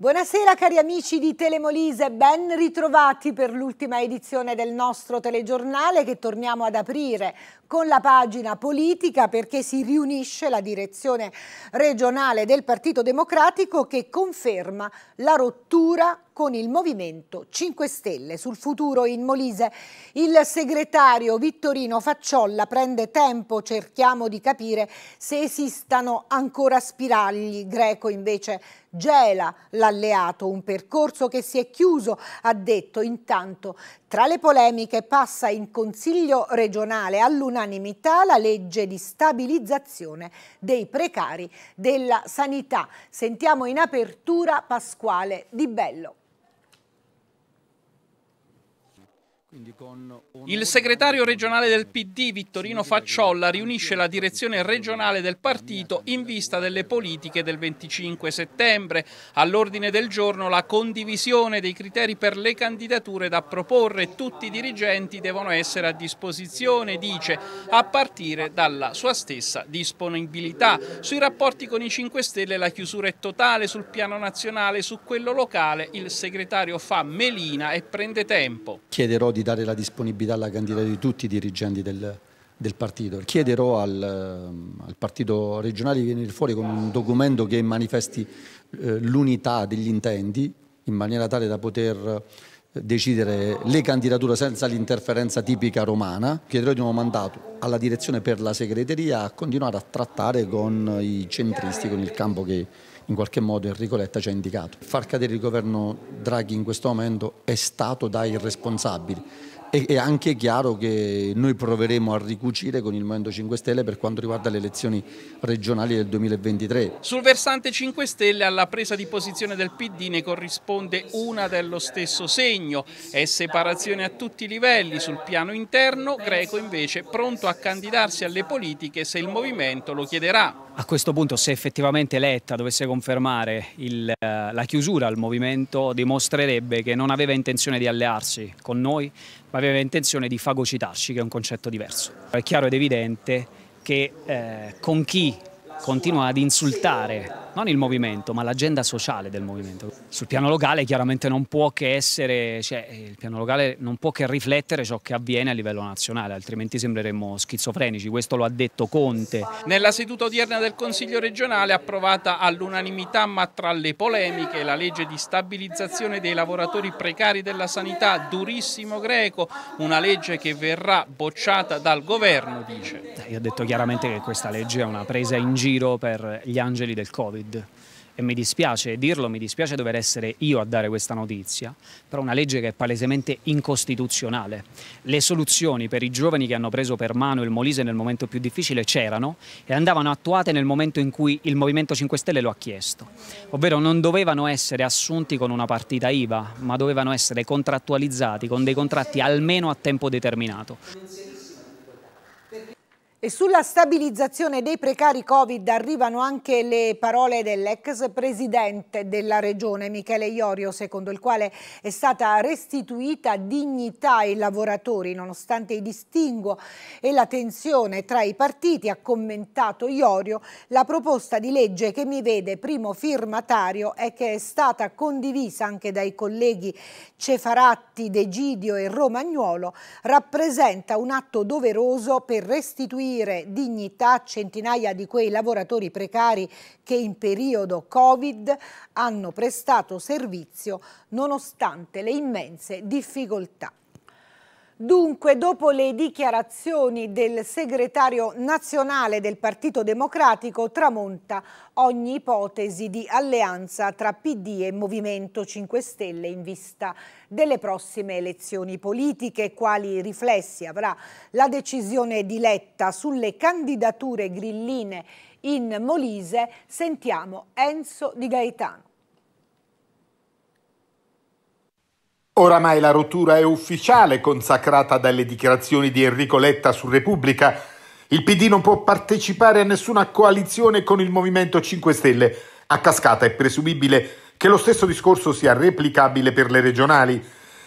Buonasera cari amici di Telemolise, ben ritrovati per l'ultima edizione del nostro telegiornale che torniamo ad aprire con la pagina politica perché si riunisce la direzione regionale del Partito Democratico che conferma la rottura con il Movimento 5 Stelle sul futuro in Molise. Il segretario Vittorino Facciolla prende tempo, cerchiamo di capire se esistano ancora spiragli. Greco invece gela l'alleato, un percorso che si è chiuso, ha detto. Intanto, tra le polemiche passa in Consiglio regionale all'unanimità la legge di stabilizzazione dei precari della sanità. Sentiamo in apertura Pasquale Di Bello. Il segretario regionale del PD Vittorino Facciolla riunisce la direzione regionale del partito in vista delle politiche del 25 settembre. All'ordine del giorno la condivisione dei criteri per le candidature da proporre. Tutti i dirigenti devono essere a disposizione, dice, a partire dalla sua stessa disponibilità. Sui rapporti con i 5 Stelle la chiusura è totale sul piano nazionale, su quello locale il segretario fa melina e prende tempo. Chiederò di di dare la disponibilità alla candidatura di tutti i dirigenti del, del partito. Chiederò al, ehm, al, partito regionale di venire fuori con un documento che manifesti eh, l'unità degli intenti in maniera tale da poter eh, decidere le candidature senza l'interferenza tipica romana. Chiederò di nuovo mandato alla direzione per la segreteria a continuare a trattare con i centristi, con il campo che, in qualche modo Enrico Letta ci ha indicato. Far cadere il governo Draghi in questo momento è stato da irresponsabili. è anche chiaro che noi proveremo a ricucire con il Movimento 5 Stelle per quanto riguarda le elezioni regionali del 2023. Sul versante 5 Stelle alla presa di posizione del PD ne corrisponde una dello stesso segno. È separazione a tutti i livelli. Sul piano interno Greco invece pronto a candidarsi alle politiche se il movimento lo chiederà. A questo punto se effettivamente Letta dovesse confermare il, eh, la chiusura al movimento dimostrerebbe che non aveva intenzione di allearsi con noi ma aveva intenzione di fagocitarci che è un concetto diverso. È chiaro ed evidente che eh, con chi continua ad insultare non il movimento ma l'agenda sociale del movimento. Sul piano locale chiaramente non può che essere, cioè, eh, il piano locale non può che riflettere ciò che avviene a livello nazionale, altrimenti sembreremmo schizofrenici, questo lo ha detto Conte. Nella seduta odierna del Consiglio regionale approvata all'unanimità ma tra le polemiche la legge di stabilizzazione dei lavoratori precari della sanità, durissimo greco, una legge che verrà bocciata dal governo, dice. Io ho detto chiaramente che questa legge è una presa in giro giro per gli angeli del Covid. E mi dispiace dirlo, mi dispiace dover essere io a dare questa notizia, però una legge che è palesemente incostituzionale. Le soluzioni per i giovani che hanno preso per mano il Molise nel momento più difficile c'erano e andavano attuate nel momento in cui il Movimento 5 Stelle lo ha chiesto, ovvero non dovevano essere assunti con una partita IVA, ma dovevano essere contrattualizzati con dei contratti almeno a tempo determinato. E sulla stabilizzazione dei precari Covid arrivano anche le parole dell'ex presidente della regione Michele Iorio, secondo il quale è stata restituita dignità ai lavoratori nonostante i distinguo e la tensione tra i partiti. Ha commentato Iorio la proposta di legge che mi vede primo firmatario e che è stata condivisa anche dai colleghi Cefaratti, De Gidio e Romagnuolo, rappresenta un atto doveroso per restituire restituire dignità a centinaia di quei lavoratori precari che in periodo Covid hanno prestato servizio nonostante le immense difficoltà. Dunque, dopo le dichiarazioni del segretario nazionale del Partito Democratico, tramonta ogni ipotesi di alleanza tra PD e Movimento 5 Stelle in vista delle prossime elezioni politiche, quali riflessi avrà la decisione di Letta sulle candidature grilline in Molise, sentiamo Enzo Di Gaetano. Oramai la rottura è ufficiale, consacrata dalle dichiarazioni di Enrico Letta su Repubblica. Il PD non può partecipare a nessuna coalizione con il Movimento 5 Stelle. A cascata è presumibile che lo stesso discorso sia replicabile per le regionali.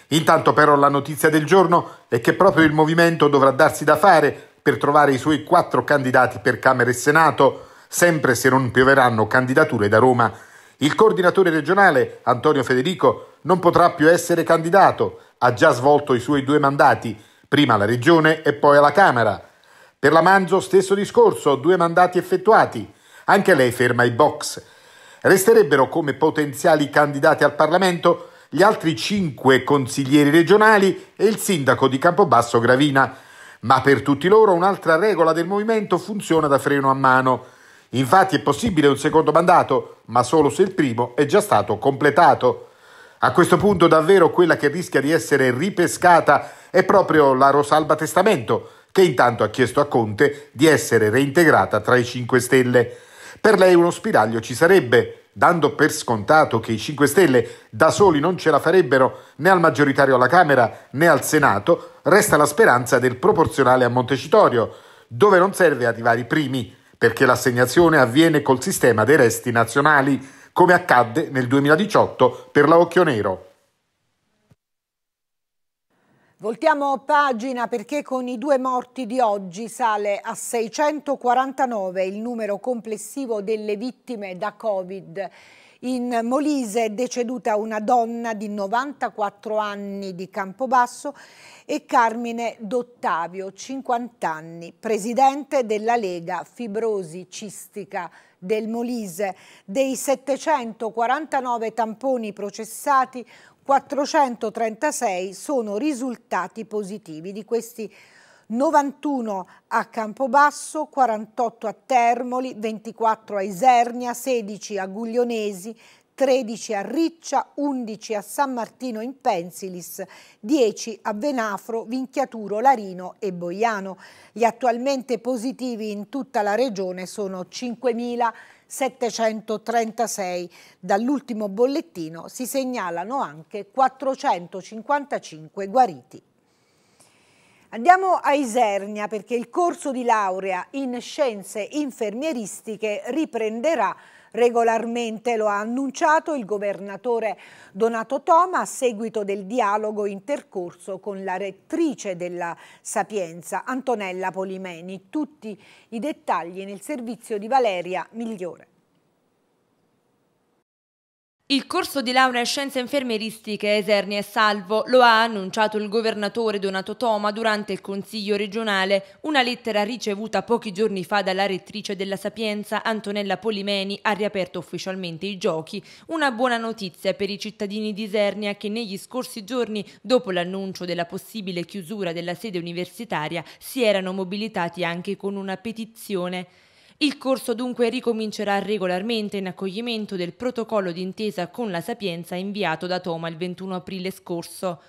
Intanto però la notizia del giorno è che proprio il Movimento dovrà darsi da fare per trovare i suoi quattro candidati per Camera e Senato, sempre se non pioveranno candidature da Roma. Il coordinatore regionale, Antonio Federico, non potrà più essere candidato, ha già svolto i suoi due mandati, prima alla Regione e poi alla Camera. Per la Manzo stesso discorso, due mandati effettuati, anche lei ferma i box. Resterebbero come potenziali candidati al Parlamento gli altri cinque consiglieri regionali e il sindaco di Campobasso Gravina, ma per tutti loro un'altra regola del movimento funziona da freno a mano. Infatti è possibile un secondo mandato, ma solo se il primo è già stato completato. A questo punto davvero quella che rischia di essere ripescata è proprio la Rosalba Testamento, che intanto ha chiesto a Conte di essere reintegrata tra i 5 Stelle. Per lei uno spiraglio ci sarebbe, dando per scontato che i 5 Stelle da soli non ce la farebbero né al maggioritario alla Camera né al Senato, resta la speranza del proporzionale a Montecitorio, dove non serve arrivare i primi, perché l'assegnazione avviene col sistema dei resti nazionali come accadde nel 2018 per la Occhio Nero. Voltiamo pagina perché con i due morti di oggi sale a 649 il numero complessivo delle vittime da Covid. In Molise è deceduta una donna di 94 anni di Campobasso e Carmine Dottavio, 50 anni, presidente della Lega Fibrosi Cistica del Molise. Dei 749 tamponi processati, 436 sono risultati positivi. Di questi 91 a Campobasso, 48 a Termoli, 24 a Isernia, 16 a Guglionesi, 13 a Riccia, 11 a San Martino in Pensilis, 10 a Venafro, Vinchiaturo, Larino e Boiano. Gli attualmente positivi in tutta la regione sono 5.736. Dall'ultimo bollettino si segnalano anche 455 guariti. Andiamo a Isernia perché il corso di laurea in scienze infermieristiche riprenderà regolarmente, lo ha annunciato il governatore Donato Toma a seguito del dialogo intercorso con la rettrice della Sapienza, Antonella Polimeni. Tutti i dettagli nel servizio di Valeria Migliore. Il corso di laurea in scienze infermieristiche Esernia è Salvo lo ha annunciato il governatore Donato Toma durante il Consiglio regionale, una lettera ricevuta pochi giorni fa dalla rettrice della Sapienza Antonella Polimeni ha riaperto ufficialmente i giochi, una buona notizia per i cittadini di Esernia che negli scorsi giorni, dopo l'annuncio della possibile chiusura della sede universitaria, si erano mobilitati anche con una petizione. Il corso dunque ricomincerà regolarmente in accoglimento del protocollo d'intesa con la Sapienza inviato da Toma il 21 aprile scorso.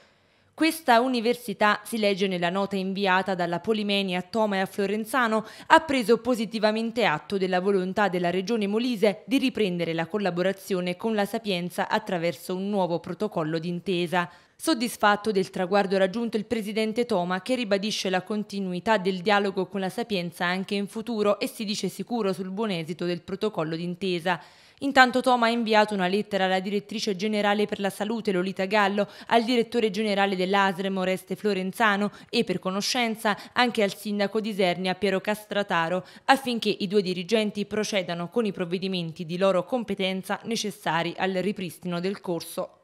Questa università, si legge nella nota inviata dalla Polimeni a Toma e a Florenzano, ha preso positivamente atto della volontà della Regione Molise di riprendere la collaborazione con la Sapienza attraverso un nuovo protocollo d'intesa. Soddisfatto del traguardo raggiunto il presidente Toma che ribadisce la continuità del dialogo con la Sapienza anche in futuro e si dice sicuro sul buon esito del protocollo d'intesa. Intanto Toma ha inviato una lettera alla direttrice generale per la salute Lolita Gallo, al direttore generale dell'Asrem Oreste Florenzano e per conoscenza anche al sindaco di Sernia Piero Castrataro affinché i due dirigenti procedano con i provvedimenti di loro competenza necessari al ripristino del corso.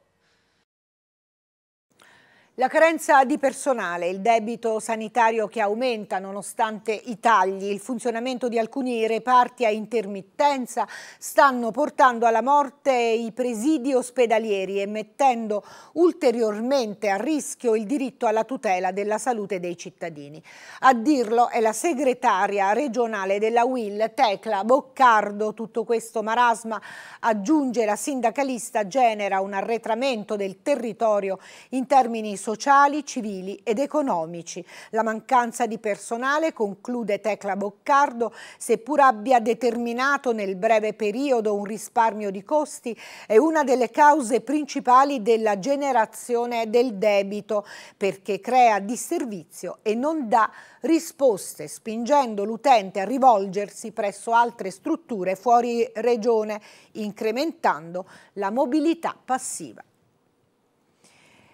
La carenza di personale, il debito sanitario che aumenta nonostante i tagli, il funzionamento di alcuni reparti a intermittenza stanno portando alla morte i presidi ospedalieri e mettendo ulteriormente a rischio il diritto alla tutela della salute dei cittadini. A dirlo è la segretaria regionale della UIL, Tecla Boccardo. Tutto questo marasma, aggiunge la sindacalista, genera un arretramento del territorio in termini sociali, civili ed economici. La mancanza di personale, conclude Tecla Boccardo, seppur abbia determinato nel breve periodo un risparmio di costi, è una delle cause principali della generazione del debito perché crea disservizio e non dà risposte, spingendo l'utente a rivolgersi presso altre strutture fuori regione, incrementando la mobilità passiva.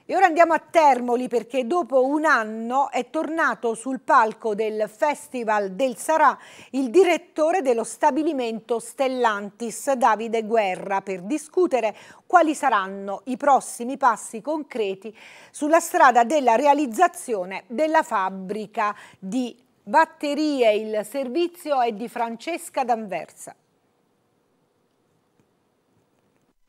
E ora andiamo a Termoli perché dopo un anno è tornato sul palco del Festival del Sarà il direttore dello stabilimento Stellantis, Davide Guerra, per discutere quali saranno i prossimi passi concreti sulla strada della realizzazione della fabbrica di batterie. Il servizio è di Francesca D'Anversa.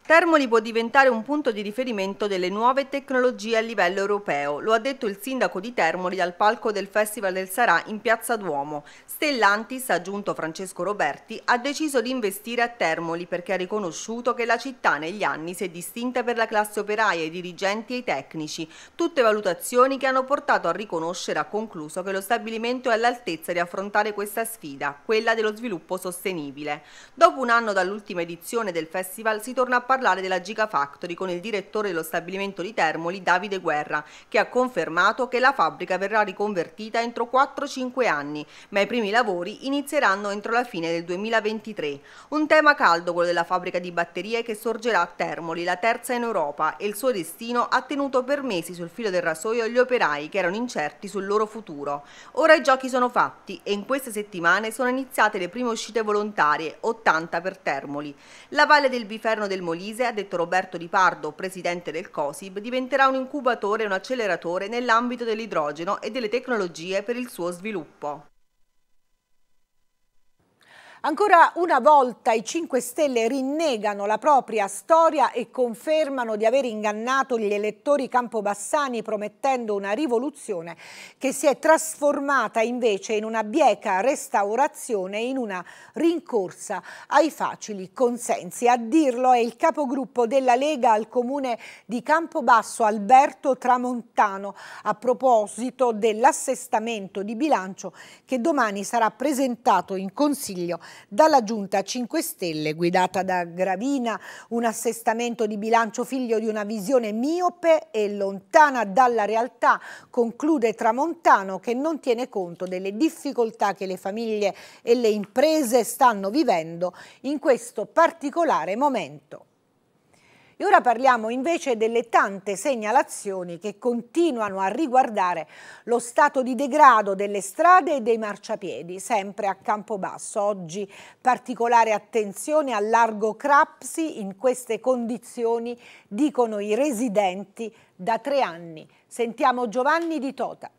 Termoli può diventare un punto di riferimento delle nuove tecnologie a livello europeo, lo ha detto il sindaco di Termoli dal palco del Festival del Sarà in Piazza Duomo. Stellantis, aggiunto Francesco Roberti, ha deciso di investire a Termoli perché ha riconosciuto che la città negli anni si è distinta per la classe operaia, i dirigenti e i tecnici, tutte valutazioni che hanno portato a riconoscere, ha concluso, che lo stabilimento è all'altezza di affrontare questa sfida, quella dello sviluppo sostenibile. Dopo un anno dall'ultima edizione del festival si torna a parlare parlare della Gigafactory con il direttore dello stabilimento di Termoli, Davide Guerra, che ha confermato che la fabbrica verrà riconvertita entro 4-5 anni, ma i primi lavori inizieranno entro la fine del 2023. Un tema caldo quello della fabbrica di batterie che sorgerà a Termoli, la terza in Europa, e il suo destino ha tenuto per mesi sul filo del rasoio gli operai che erano incerti sul loro futuro. Ora i giochi sono fatti e in queste settimane sono iniziate le prime uscite volontarie, 80 per Termoli. La valle del Biferno del Molino Molise, ha detto Roberto Di Pardo, presidente del COSIB, diventerà un incubatore e un acceleratore nell'ambito dell'idrogeno e delle tecnologie per il suo sviluppo. Ancora una volta i 5 Stelle rinnegano la propria storia e confermano di aver ingannato gli elettori campobassani promettendo una rivoluzione che si è trasformata invece in una bieca restaurazione, in una rincorsa ai facili consensi. A dirlo è il capogruppo della Lega al comune di Campobasso Alberto Tramontano a proposito dell'assestamento di bilancio che domani sarà presentato in Consiglio dalla Giunta 5 Stelle guidata da Gravina, un assestamento di bilancio figlio di una visione miope e lontana dalla realtà, conclude Tramontano che non tiene conto delle difficoltà che le famiglie e le imprese stanno vivendo in questo particolare momento. E ora parliamo invece delle tante segnalazioni che continuano a riguardare lo stato di degrado delle strade e dei marciapiedi, sempre a Campobasso. Oggi particolare attenzione al largo Crapsi, in queste condizioni dicono i residenti da tre anni. Sentiamo Giovanni di Tota.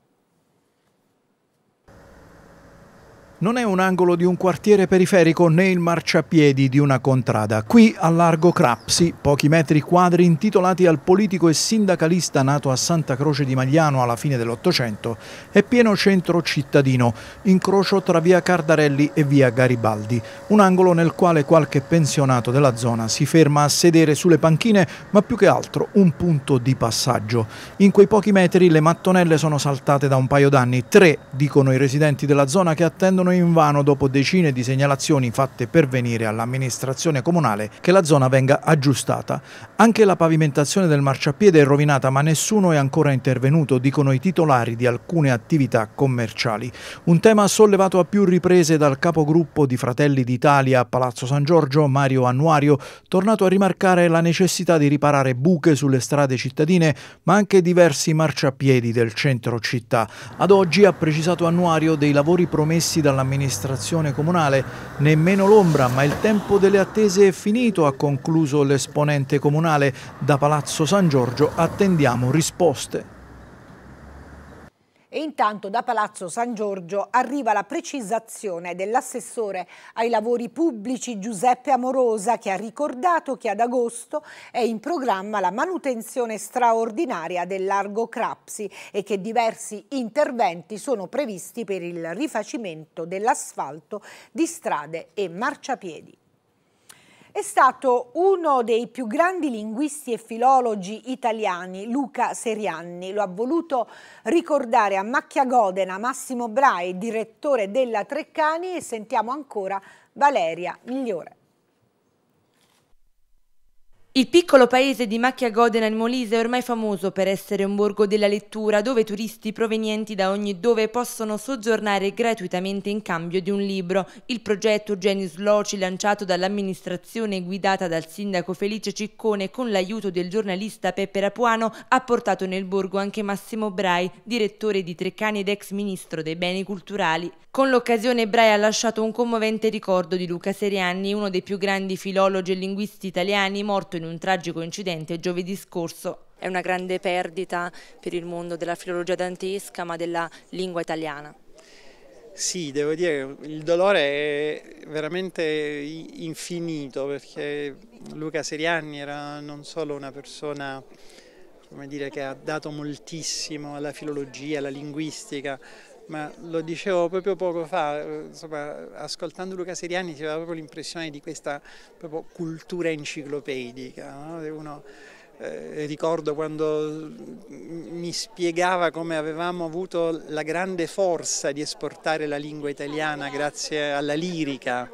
Non è un angolo di un quartiere periferico né il marciapiedi di una contrada. Qui, a Largo Crapsi, pochi metri quadri intitolati al politico e sindacalista nato a Santa Croce di Magliano alla fine dell'Ottocento, è pieno centro cittadino, incrocio tra via Cardarelli e via Garibaldi. Un angolo nel quale qualche pensionato della zona si ferma a sedere sulle panchine, ma più che altro un punto di passaggio. In quei pochi metri le mattonelle sono saltate da un paio d'anni. Tre, dicono i residenti della zona che attendono rifiutano invano dopo decine di segnalazioni fatte pervenire all'amministrazione comunale che la zona venga aggiustata. Anche la pavimentazione del marciapiede è rovinata ma nessuno è ancora intervenuto, dicono i titolari di alcune attività commerciali. Un tema sollevato a più riprese dal capogruppo di Fratelli d'Italia a Palazzo San Giorgio, Mario Annuario, tornato a rimarcare la necessità di riparare buche sulle strade cittadine ma anche diversi marciapiedi del centro città. Ad oggi ha precisato Annuario dei lavori promessi dalla all'amministrazione comunale nemmeno l'ombra, ma il tempo delle attese è finito, ha concluso l'esponente comunale. Da Palazzo San Giorgio attendiamo risposte. E intanto da Palazzo San Giorgio arriva la precisazione dell'assessore ai lavori pubblici Giuseppe Amorosa che ha ricordato che ad agosto è in programma la manutenzione straordinaria del largo Crapsi e che diversi interventi sono previsti per il rifacimento dell'asfalto di strade e marciapiedi. È stato uno dei più grandi linguisti e filologi italiani, Luca Serianni. Lo ha voluto ricordare a Macchia Godena Massimo Brai, direttore della Treccani, e sentiamo ancora Valeria Migliore. Il piccolo paese di Macchia Godena in Molise è ormai famoso per essere un borgo della lettura dove turisti provenienti da ogni dove possono soggiornare gratuitamente in cambio di un libro. Il progetto Genius Loci lanciato dall'amministrazione guidata dal sindaco Felice Ciccone con l'aiuto del giornalista Peppe Rapuano ha portato nel borgo anche Massimo Brai, direttore di Treccani ed ex ministro dei beni culturali. Con l'occasione Brai ha lasciato un commovente ricordo di Luca Serianni, uno dei più grandi filologi e linguisti italiani morto in un un tragico incidente giovedì scorso. È una grande perdita per il mondo della filologia dantesca ma della lingua italiana. Sì, devo dire, che il dolore è veramente infinito perché Luca Serianni era non solo una persona dire, che ha dato moltissimo alla filologia, alla linguistica, ma lo dicevo proprio poco fa, insomma, ascoltando Luca Seriani si aveva proprio l'impressione di questa cultura enciclopedica. No? Uno, eh, ricordo quando mi spiegava come avevamo avuto la grande forza di esportare la lingua italiana grazie alla lirica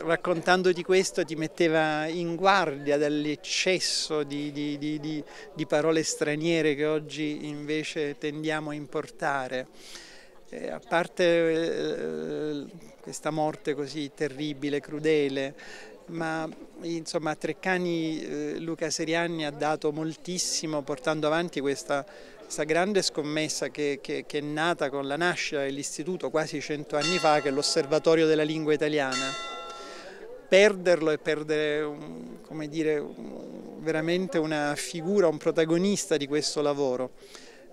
raccontando di questo ti metteva in guardia dall'eccesso di, di, di, di, parole straniere che oggi invece tendiamo a importare. Eh, a parte eh, questa morte così terribile, crudele, ma insomma a Treccani eh, Luca Seriani ha dato moltissimo portando avanti questa, questa grande scommessa che, che, che, è nata con la nascita dell'istituto quasi cento anni fa che è l'Osservatorio della Lingua Italiana perderlo e perdere come dire, veramente una figura, un protagonista di questo lavoro.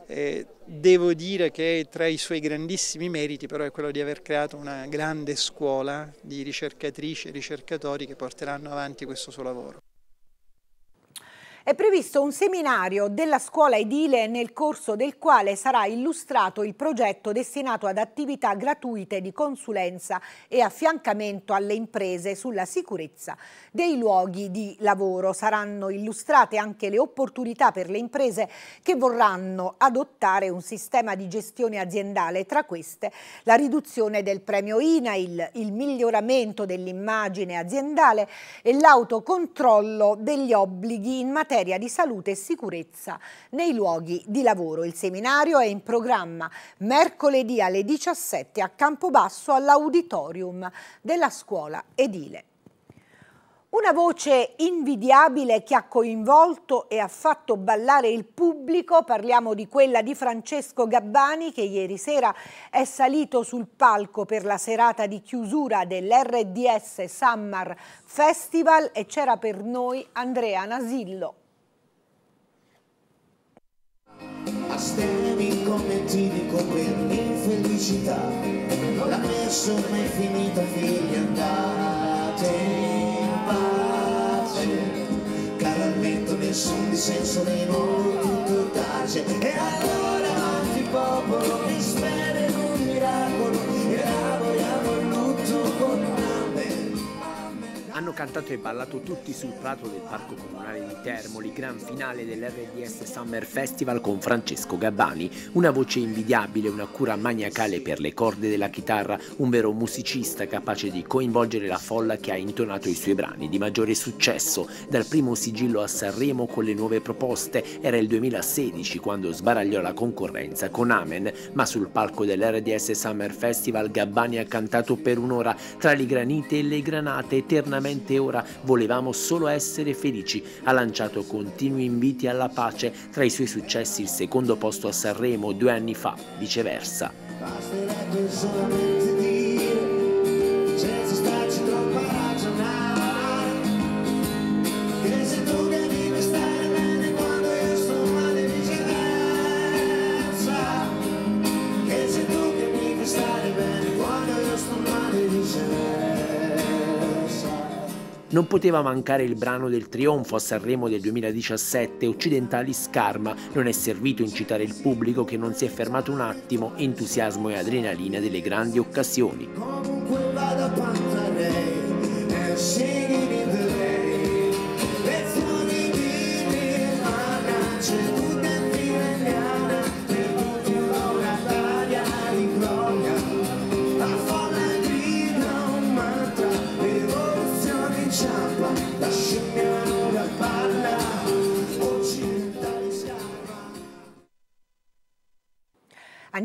Eh, devo dire che tra i suoi grandissimi meriti però è quello di aver creato una grande scuola di ricercatrici e ricercatori che porteranno avanti questo suo lavoro. È previsto un seminario della scuola edile nel corso del quale sarà illustrato il progetto destinato ad attività gratuite di consulenza e affiancamento alle imprese sulla sicurezza dei luoghi di lavoro. Saranno illustrate anche le opportunità per le imprese che vorranno adottare un sistema di gestione aziendale, tra queste la riduzione del premio INAIL, il miglioramento dell'immagine aziendale e l'autocontrollo degli obblighi in materia materia di salute e sicurezza nei luoghi di lavoro. Il seminario è in programma mercoledì alle 17 a Campobasso all'auditorium della scuola edile. Una voce invidiabile che ha coinvolto e ha fatto ballare il pubblico, parliamo di quella di Francesco Gabbani che ieri sera è salito sul palco per la serata di chiusura dell'RDS Summer Festival e c'era per noi Andrea Nasillo. astemi come ti dico per l'infelicità La mia somma è finita figli andate in pace Cara al vento nessun dissenso nei noi tutto tace E allora avanti popolo che spera in un miracolo hanno cantato e ballato tutti sul prato del Parco Comunale di Termoli, gran finale dell'RDS Summer Festival con Francesco Gabbani, una voce invidiabile, una cura maniacale per le corde della chitarra, un vero musicista capace di coinvolgere la folla che ha intonato i suoi brani di maggiore successo, dal primo sigillo a Sanremo con le nuove proposte, era il 2016 quando sbaragliò la concorrenza con Amen, ma sul palco dell'RDS Summer Festival Gabbani ha cantato per un'ora tra le granite e le granate eternamente veramente ora volevamo solo essere felici. Ha lanciato continui inviti alla pace, tra i suoi successi il secondo posto a Sanremo due anni fa, viceversa. Non poteva mancare il brano del trionfo a Sanremo del 2017, Occidentali Scarma, non è servito incitare il pubblico che non si è fermato un attimo, entusiasmo e adrenalina delle grandi occasioni.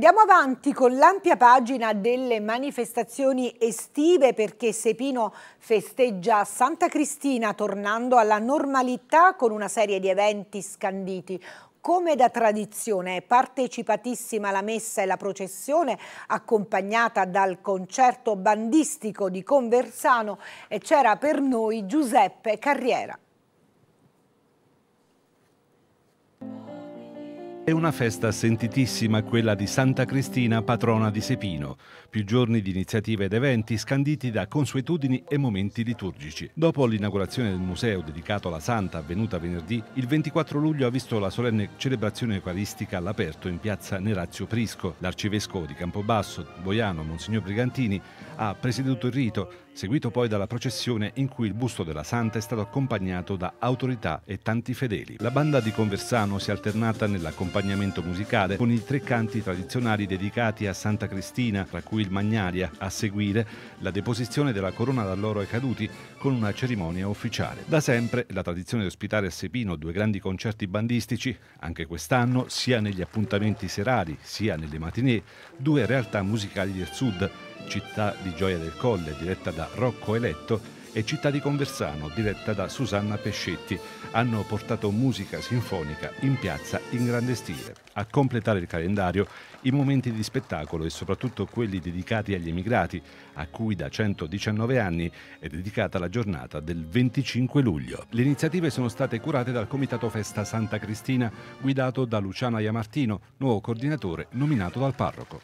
Andiamo avanti con l'ampia pagina delle manifestazioni estive perché Sepino festeggia Santa Cristina tornando alla normalità con una serie di eventi scanditi. Come da tradizione è partecipatissima la messa e la processione accompagnata dal concerto bandistico di Conversano e c'era per noi Giuseppe Carriera. È una festa sentitissima quella di Santa Cristina, patrona di Sepino. Più giorni di iniziative ed eventi scanditi da consuetudini e momenti liturgici. Dopo l'inaugurazione del museo dedicato alla Santa avvenuta venerdì, il 24 luglio ha visto la solenne celebrazione eucaristica all'aperto in piazza Nerazio Prisco. L'arcivescovo di Campobasso, Boiano, Monsignor Brigantini, ha presieduto il rito seguito poi dalla processione in cui il busto della santa è stato accompagnato da autorità e tanti fedeli. La banda di Conversano si è alternata nell'accompagnamento musicale con i tre canti tradizionali dedicati a Santa Cristina, tra cui il Magnaria, a seguire la deposizione della corona dall'oro ai caduti, con una cerimonia ufficiale. Da sempre la tradizione di ospitare a Sepino due grandi concerti bandistici, anche quest'anno sia negli appuntamenti serali sia nelle matinée, due realtà musicali del sud, Città di Gioia del Colle diretta da Rocco Eletto e Città di Conversano, diretta da Susanna Pescetti, hanno portato musica sinfonica in piazza in grande stile. A completare il calendario i momenti di spettacolo e soprattutto quelli dedicati agli emigrati, a cui da 119 anni è dedicata la giornata del 25 luglio. Le iniziative sono state curate dal Comitato Festa Santa Cristina, guidato da Luciana Iamartino, nuovo coordinatore nominato dal parroco.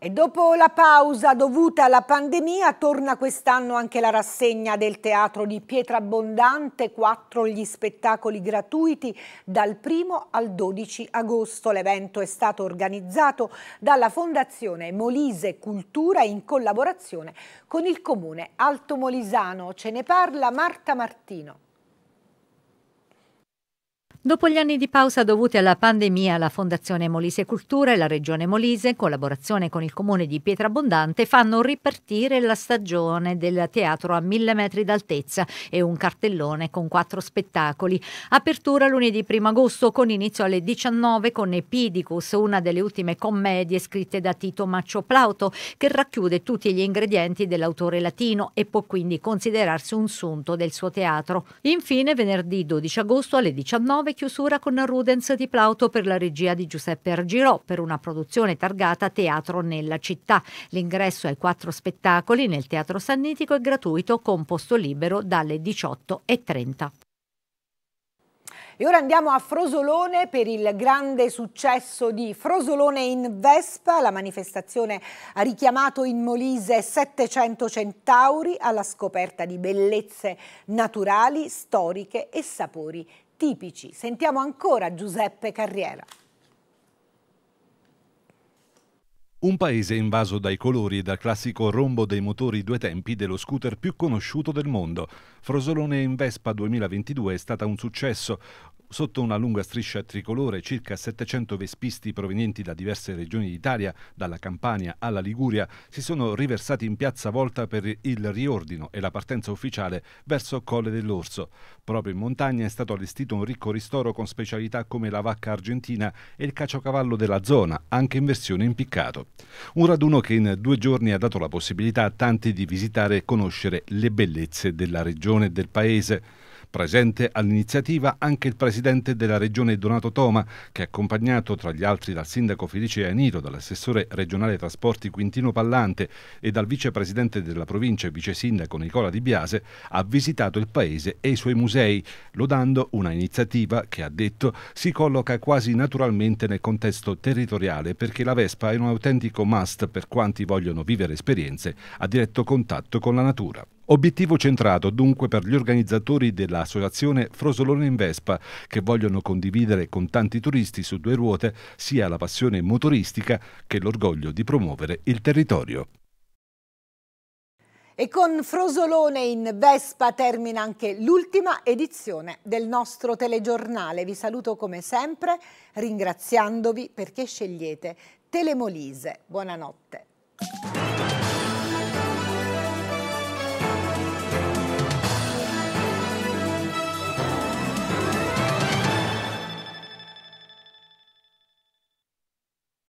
E dopo la pausa dovuta alla pandemia torna quest'anno anche la rassegna del Teatro di Pietra Abbondante, quattro gli spettacoli gratuiti dal 1 al 12 agosto. L'evento è stato organizzato dalla Fondazione Molise Cultura in collaborazione con il Comune Alto Molisano. Ce ne parla Marta Martino. Dopo gli anni di pausa dovuti alla pandemia, la Fondazione Molise Cultura e la Regione Molise, in collaborazione con il Comune di Pietrabondante, fanno ripartire la stagione del teatro a mille metri d'altezza e un cartellone con quattro spettacoli. Apertura lunedì 1 agosto con inizio alle 19 con Epidicus, una delle ultime commedie scritte da Tito Maccio Plauto, che racchiude tutti gli ingredienti dell'autore latino e può quindi considerarsi un sunto del suo teatro. Infine, venerdì 12 agosto alle 19 chiusura con Rudens di Plauto per la regia di Giuseppe Argirò per una produzione targata Teatro nella città. L'ingresso ai quattro spettacoli nel Teatro Sannitico è gratuito con posto libero dalle 18.30. E ora andiamo a Frosolone per il grande successo di Frosolone in Vespa. La manifestazione ha richiamato in Molise 700 centauri alla scoperta di bellezze naturali, storiche e sapori tipici. Sentiamo ancora Giuseppe Carriera. Un paese invaso dai colori e dal classico rombo dei motori due tempi dello scooter più conosciuto del mondo. Frosolone in Vespa 2022 è stata un successo, Sotto una lunga striscia tricolore, circa 700 vespisti provenienti da diverse regioni d'Italia, dalla Campania alla Liguria, si sono riversati in piazza Volta per il riordino e la partenza ufficiale verso Colle dell'Orso. Proprio in montagna è stato allestito un ricco ristoro con specialità come la vacca argentina e il caciocavallo della zona, anche in versione impiccato. Un raduno che in due giorni ha dato la possibilità a tanti di visitare e conoscere le bellezze della regione e del paese. Presente all'iniziativa anche il presidente della regione Donato Toma, che è accompagnato tra gli altri dal sindaco Felice Anito, dall'assessore regionale trasporti Quintino Pallante e dal vicepresidente della provincia e vice sindaco Nicola Di Biase, ha visitato il paese e i suoi musei, lodando una iniziativa che ha detto si colloca quasi naturalmente nel contesto territoriale perché la Vespa è un autentico must per quanti vogliono vivere esperienze a diretto contatto con la natura. Obiettivo centrato dunque per gli organizzatori dell'associazione Frosolone in Vespa, che vogliono condividere con tanti turisti su due ruote sia la passione motoristica che l'orgoglio di promuovere il territorio. E con Frosolone in Vespa termina anche l'ultima edizione del nostro telegiornale. Vi saluto come sempre ringraziandovi perché scegliete Telemolise. Buonanotte.